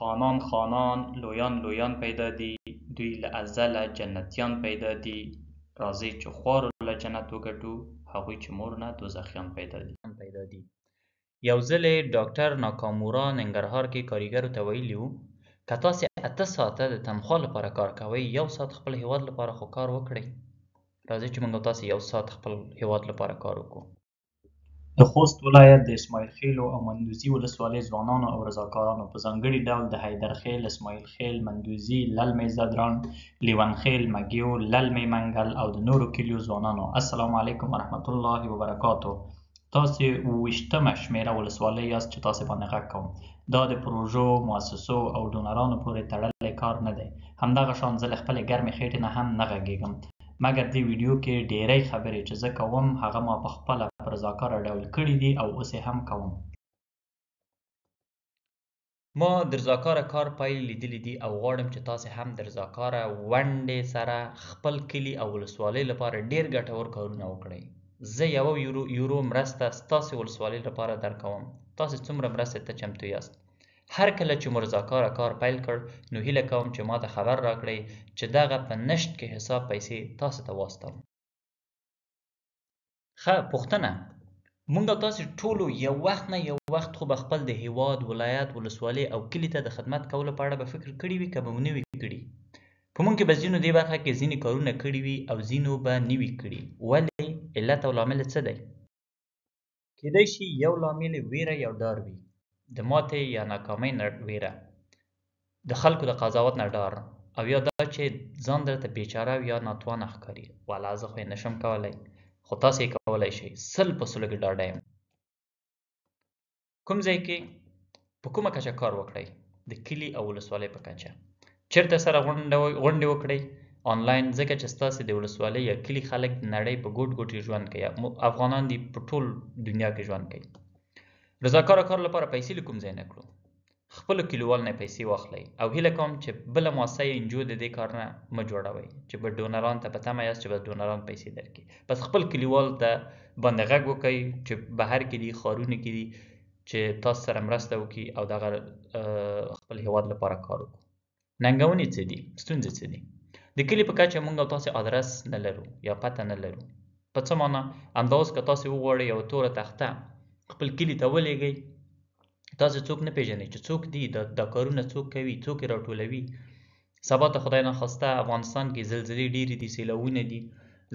خانان خانان لویان لویان پیدا دي دوی له ازله جنتیان پیدا دي راځئ چې خوارو له جنت وګټو هغوی چې مور نه دوزخیان پیدا دي پیدا دي یو ځل ډاکټر ناکامورا ننګرهار کې کارګرو ته ویلي وو که تاسې اته ساعته د تنخوا لپاره کار کوئ یو ساعت خپل هیواد لپاره خو کار وکړئ راځئ چې موږ تاسې یو ساعت خپل هیواد لپاره کار وکړو د خوست ولایت د اسماعیل خېلو او مندوزي ولسوالۍ ځوانانو او رضاکارانو په ځانګړي ډول د حیدرخېل، اسماعیل خېل، مندوزي، للمې ځدراڼ، لېونخېل، مګیو، للمې منګل او د نورو کلیو ځوانانو السلام علیکم ورحمة الله وبرکاتو تاسې اوویشتمه شمېره ولسوالۍ یاست چې تاسې باندې غږ کوم دا د پروژو، مؤسسو او ډونرانو پورې تړلی کار نه دی همدغه شان زه له خپلې ګرمې خېټې نه هم نه غږېږم مګر دې ویډیو کې ډیری خبرې چې زه کوم هغه ما پخپله پر ذاکره ډول کړي دي او اوس یې هم کوم ما درزاکاره کار پایلې لیدلې دي او غواړم چې تاسې هم درزاکاره ونډې سره خپل کلي او ولسوالۍ لپاره ډیر ګټور کارونه وکړئ زه یوه یورو, یورو مرسته ستاسې ولسوالۍ لپاره درکوم تاسې څومره مرستې ته چمتو یاست هر کله چې مرزاکاره کار پیل کړ نو هیله کوم چې ما ته خبر راکړئ چې دغه په نشت کې حساب پیسې تاسو ته واستوم ښه پوښتنه موږ او تاسې ټولو یو وخت نه یو وخت خو به خپل د هیواد ولایت ولسوالۍ او کلي ته د خدمت کولو په اړه به فکر کړی وي که به مو نه وي کړي په موږ کې به ځینو دې برخه کې ځینې کارونه کړي وي او ځینو به نه وي کړي ولې علت او لامل څه دی کیدای شي یو لامل ویره یا ډار وي د ماتې یا ناکامۍ نه ویره د خلکو د قضاوت نه ډار او یا دا چې ځان درته بیچاره یا ناتوانه ښکاري والا زه خو یې نشم کولی خو تاسو یې کولای شئ سل په سلو کې ډاډه یم کوم ځای کې په کومه کچه کار وکړئ د کلي او ولسوالۍ په کچه چیرته سره غونډې وکړئ آنلاین ځکه چې ستاسو د ولسوالۍ یا کلي خلک د نړۍ په ګوټ ګوټ ژوند کوي افغانان دي په ټول دنیا کې ژوند کوي رضاکاره کار لپاره پیسې له کوم ځای نه کړو خپل کلیوال نه پیسې واخلئ او هیله کوم چې بل موسسه انجو د دې کار نه م جوړوي چې به ډونران ته پته مې چې به ډونران پیسې درکړي بس خپل کلیوال ته باندې غږ وکړئ چې بهر کې دي خارونه کې دي چې تاسو سره مرسته وکړي او دغه خپل هیواد لپاره کار وکړي ننګونې څه دي ستونزې څه دي د کلی په کچه مونږ تاسو آدرس نه لرو یا پته نه لرو په څه معنی همدا اوس که تاسو وغواړئ یو توره تخته خپل کلی ته ولېږئ تاسو څوک نه پیژنئ چې څوک دی دا کارونه څوک کوي څوک راټولوي سبا ته خدای نه خواسته افغانستان کې زلزلې ډېرې دي سیلابونه دي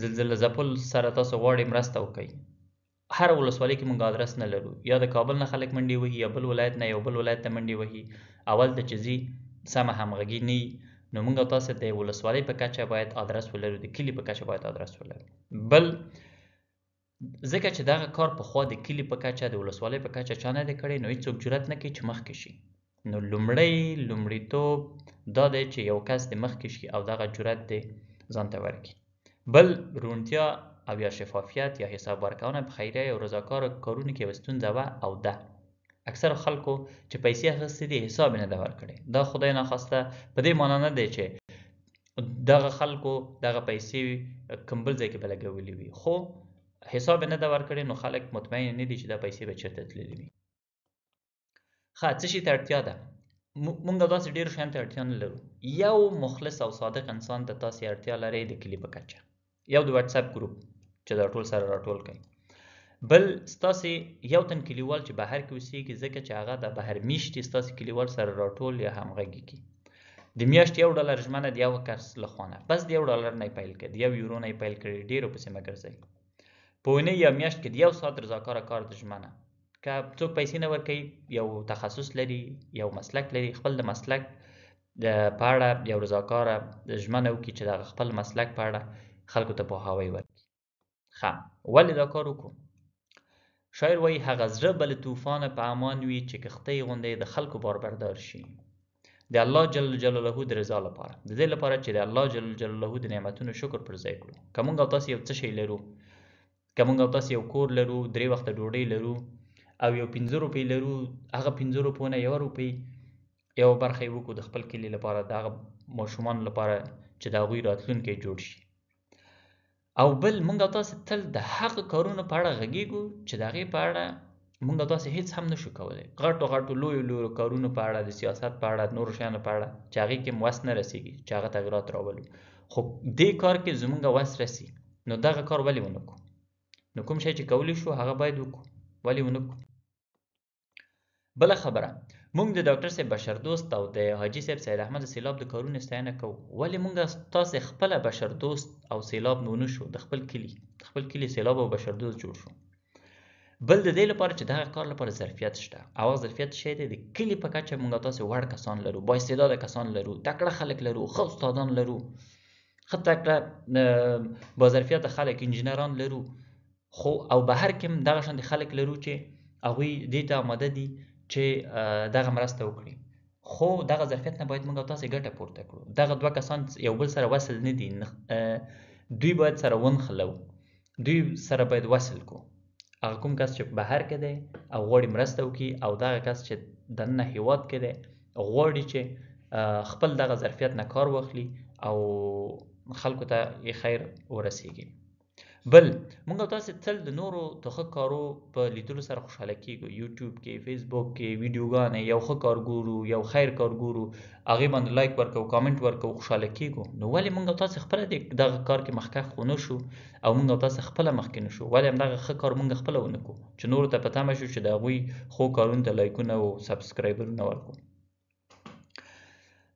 زلزله ځپل سره تاسو غواړئ مرسته وکړئ هر ولسوالۍ کې موږ ادرس نه لرو یا د کابل نه خلک منډې وهي یا بل ولایت نه یو بل ولایت ته منډې وهي اول ته چې ځي سمه همغږي نه نو موږ تاسو د ولسوالۍ په کچه باید ادرس ولرو د کلي په کچه باید ادرس ولرو بل ځکه چې دغه کار پخوا د کلي په کچه د ولسوالۍ په کچه چا نه دی کړی نو هیڅوک جرأت نه کوي چې مخکې شي نو لومړی لومړیتوب دا دی چې یو کس د مخکې شي او دغه جرأت دې ځان ته ورکړي بل روڼتیا او یا شفافیت یا حساب ورکونه په خیریه او رضاکارو کارونو کې یوه ستونزه وه او ده اکثر خلکو چې پیسې اخیستې دي حساب یې نه دی ورکړی دا خدای ناخواسته په دې معنا نه دی چې دغه خلکو دغه پیسې کوم بل ځای کې به لګولې وي خو حساب نه دا ورکړي نو خلک مطمئن نه دي چې دا پیسې به چیرته تللې وي ښه څه شي ته اړتیا ده مونږ داسې ډېر شیان ته اړتیا نه لرو یو مخلص او صادق انسان ته تاسې اړتیا لرئ د کلي په کچه یو د واتساپ ګروپ چې دا ټول سره راټول کړئ بل ستاسې یو تن کلیوال چې بهر کې اوسېږي ځکه چې هغه د بهر میشتې ستاسې کلیوال سره راټول یا همغږي کړي د میاشتې یو ډالر ژمنه د یو کس لخوا نه بس د یو ډالر نه پیل کړي د یو یورو نه پیل کړي ډېرو پسې مه ګرځئ په اونۍ یا میاشت کې د یو ساعت رضاکاره کار د ژمنه که څوک پیسې نه ورکوي یو تخصص لري یو مسلک لري خپل د مسلک د په اړه یو رضاکاره ژمنه وکړي چې د خپل مسلک په اړه خلکو ته پوهاوی ورکړي ښه ولې دا کار وکړو شاعر وایي هغه زړه بل طوفان په امان وي چې کښتۍ غوندې د خلکو باربردار شي د الله جل جلاله د رضا لپاره د دې لپاره چې د الله جل جلاله د نعمتونو شکر پر ځای کړو که موږ او تاسو یو څه شی لرو که موږ او تاسې یو کور لرو درې وخته ډوډۍ لرو او یو پنځه روپۍ لرو هغه پنځه روپو نه یوه روپۍ یوه برخه یې وکړو د خپل کلي لپاره د هغه ماشومانو لپاره چې د هغوی راتلونکی جوړ شي او بل موږ او تاسې تل د حق کارونو په اړه غږیږو چې د هغې په اړه موږ او تاسې هیڅ هم نشو کولی غټو غټو لویو لویو کارونو په اړه د سیاست په اړه نورو شیانو په اړه چې هغې کې وس نه رسیږي چې هغه تغیرات راولو خو دې کار کې زموږ وس رسي نو دغه کار ولې ونه کړو نو کوم شی چې کولی شو هغه باید وکړو ولې ونه کړو بله خبره موږ د ډاکټر صاحب بشر دوست او د حاجي صاحب سید احمد سیلاب د کارونو ستاینه کوو ولې موږ تاسې خپله بشر دوست او سیلاب نونه شو د خپل کلي د خپل کلي سیلاب او بشر دوست جوړ شو بل د دې لپاره چې دغه کار لپاره ظرفیت شته او ظرفیت شی دی د کلي په کچه موږ تاسې وړ کسان لرو با استعداده کسان لرو تکړه خلک لرو ښه استادان لرو ښه تکړه با ظرفیته خلک انجینران لرو خو او بهر کې دغه شان خلک لرو چې هغه دې ته آماده دي چې دغه مرسته وکړي خو دغه ظرفیت نه باید موږ تاسو ګټه پورته کړو دغه دوه کسان یو بل سره وصل نه دي دوی باید سره ونخلو دوی سره باید وصل کو هغه کوم کس چې بهر کې دی او غوړي مرسته وکي او دغه کس چې دنه هیواد کې دی غوړي چې خپل دغه ظرفیت نه کار واخلي او خلکو ته خیر ورسیږي بل موږ تاسو تل د نورو د ښه کارو په لیدلو سره خوشاله کیږو یوټیوب کې فیسبوک کې ویډیوګانې یو ښه کار ګورو یو خیر کار ګورو هغه باندې لایک ورکو کامنټ ورکو خوشاله کیږو نو ولې موږ تاسو خپل دغه کار کې مخکښ خونه شو او موږ تاسو خپل مخکې نشو ولې همدغه ښه کار موږ خپل ونکو چې نور ته پته مشو چې دا غوي خو کارونه لایکونه او سبسکرایبرونه ورکو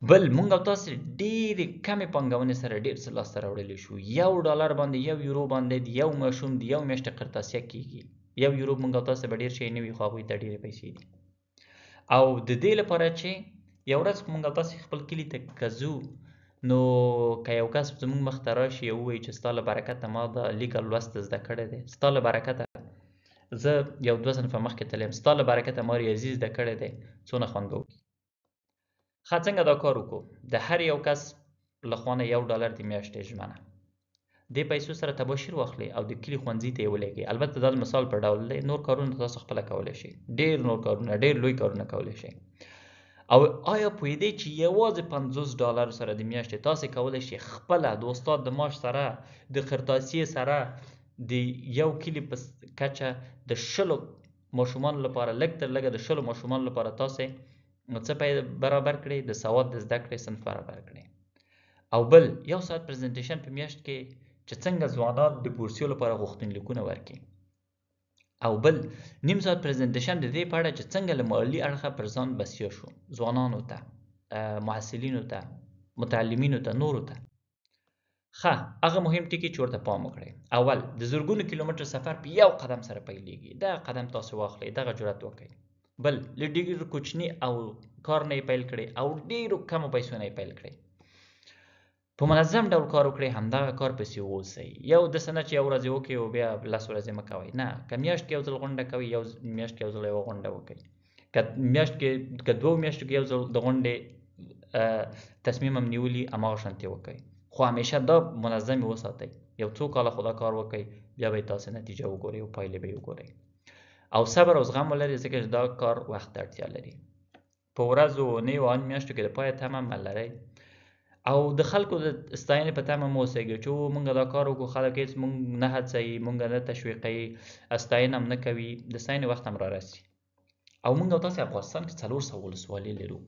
بل مونږ او تاسو ډېرې کمې پانګونې سره ډېر څه لاسته راوړلی شو یو ډالر باندې یو یورو باندې د یو ماشوم د یو میاشتې قرطاسیه کېږي یو یورو مونږ او تاسو به ډېر شی نه وي خو هغوی ته ډېرې پیسې دي او د دې لپاره چې یو ورځ مونږ او تاسو خپل کلي ته کزو نو که یو کس زمونږ مخ ته راشي او ووایي چې ستا له برکته ما د لیکل لوست زده کړی دی ستا له برکته زه یو دوه صنفه مخکې تللی یم ستا له برکته ما ریاضي زده کړی دی څونه خوند به وکړي ښه څنګه دا کار وکړو د هر یو کس لخوانه یو ډالر د میاشتې ژمنه د پیسو سره تباشیر واخلي او د کلی خوانځي ته ولګي البته دا مثال په ډول دی نور کارونه تاسو خپل کولای شئ ډیر نور کارونه ډیر لوی کارونه کولای شئ او آیا پوهیدې چې یوازې 50 ډالر سره د میاشتې تاسو کولای شئ خپل د استاد د معاش سره د خرطاسیې سره د یو کلی په کچه د شلو ماشومان لپاره لګ تر لګه د شلو ماشومان لپاره تاسو نو څه پای برابر کړي د سواد د زده کړې صنف برابر کړي او بل یو ساعت پریزنټیشن په میاشت کې چې څنګه ځوانان د بورسیو لپاره غوښتنلیکونه ورکړي او بل نیم ساعت پریزنټیشن د دې په اړه چې څنګه له مالی اړخه پر ځان بسیا شو ځوانانو ته محصلینو ته متعلمینو ته نورو ته خا هغه مهم ټکی چې ورته پام وکړئ اول د زرګونو کیلومتر سفر په یو قدم سره پیلیږي دا قدم تاسو واخلئ دغه جرأت وکړئ بل له ډېر کوچني او کار نه پیل کړي او ډېرو کمو پیسو نه پیل کړي په منظم ډول کار وکړي همدغه کار پسې اوسئ یو د سنه چې یو ورځ وکړي او بیا لس ورځې مه کوئ نه که میاشت کې یو ځل غونډه کوي یو میاشت کې یو ځل یوه غونډه وکړئ که میاشت کې که دوو میاشتو کې یو ځل د غونډې تصمیم هم نیولي هماغه شانتې وکړئ خو همیشه دا منظم وساتئ یو څو کاله خدا کار وکړئ بیا به تاسو نتیجه وګورئ او پایلې به وګورئ او صبر او زغم ولري ځکه چې دا کار وخت اړتیا لري په ورځ او نیو ان میاشتو کې د پای تمه ملري او د خلکو د استاینې په تمه مو سګي چې مونږ دا کار وکړو خلک هیڅ مونږ نه هڅي مونږ نه تشویقي استاینه هم نه کوي د استاینې وخت هم را رسي او مونږ او تاسو افغانستان کې څلور سوال سوالې لرو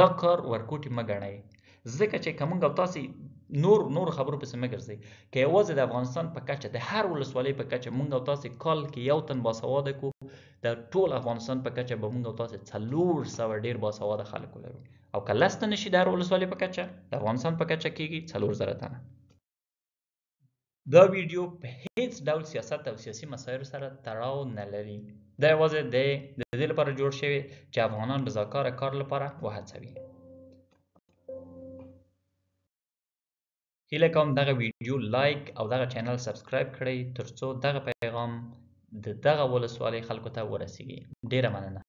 دا کار ورکوټي مګنئ ځکه چې کومګ او تاسو نور نور خبرو پسې مه ګرځئ که یوازې د افغانستان په کچه د هر ولسوالۍ په کچه موږ او تاسې کال کې یو تن باسواده کو د ټول افغانستان په کچه به موږ او تاسې څلور سوه ډېر باسواده خلک ولرو او که لس تنه شي د هر ولسوالۍ په کچه د افغانستان په کچه کېږي څلور زره تنه دا ویډیو په هیڅ ډول سیاست او سیاسي مسایلو سره تړاو نه لري دا یوازې د دې لپاره جوړ شوی چې افغانان به زاکاره کار لپاره وهڅوي هیله کوم دغه ویډیو لایک او دغه چینل سبسکرایب کړئ ترڅو دغه پیغام د دغه ولسوالۍ خلکو ته ورسیږي ډیره مننه